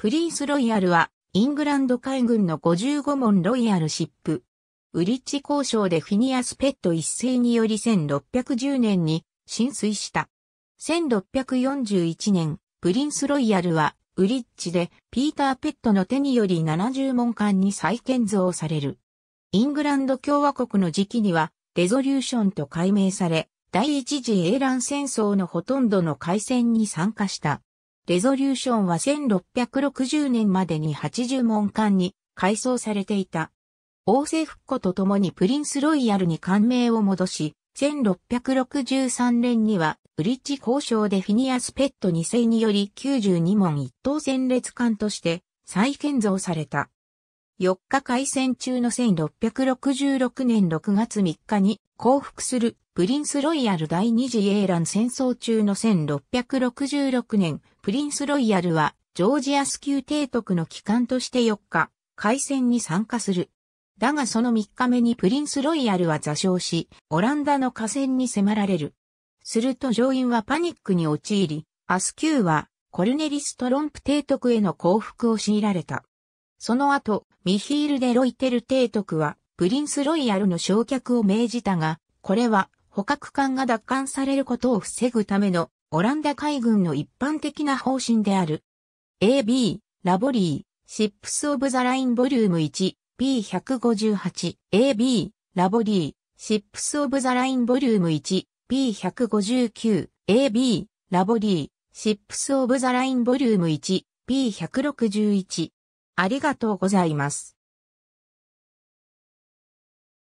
プリンスロイヤルは、イングランド海軍の55門ロイヤルシップ。ウリッチ交渉でフィニアス・ペット一世により1610年に浸水した。1641年、プリンスロイヤルは、ウリッチでピーター・ペットの手により70門間に再建造される。イングランド共和国の時期には、レゾリューションと改名され、第一次英乱戦争のほとんどの海戦に参加した。レゾリューションは1660年までに80門間に改装されていた。王政復古とともにプリンスロイヤルに感銘を戻し、1663年には、ブリッジ交渉でフィニアス・ペット2世により92門一等戦列艦として再建造された。4日海戦中の1666年6月3日に降伏するプリンスロイヤル第二次英蘭戦争中の1666年、プリンスロイヤルは、ジョージアス級提督の機関として4日、海戦に参加する。だがその3日目にプリンスロイヤルは座礁し、オランダの河川に迫られる。すると乗員はパニックに陥り、アスキューはコルネリス・トロンプ提督への降伏を強いられた。その後、ミヒール・デ・ロイテル提督は、プリンス・ロイヤルの焼却を命じたが、これは捕獲艦が奪還されることを防ぐためのオランダ海軍の一般的な方針である。AB、ラボリー、シップス・オブ・ザ・ライン・ボリューム1、P158、AB、ラボリー、シップス・オブ・ザ・ライン・ボリューム1、P159、AB、ラボリー、シップス・オブ・ザ・ライン・ボリューム1、P161。ありがとうございます。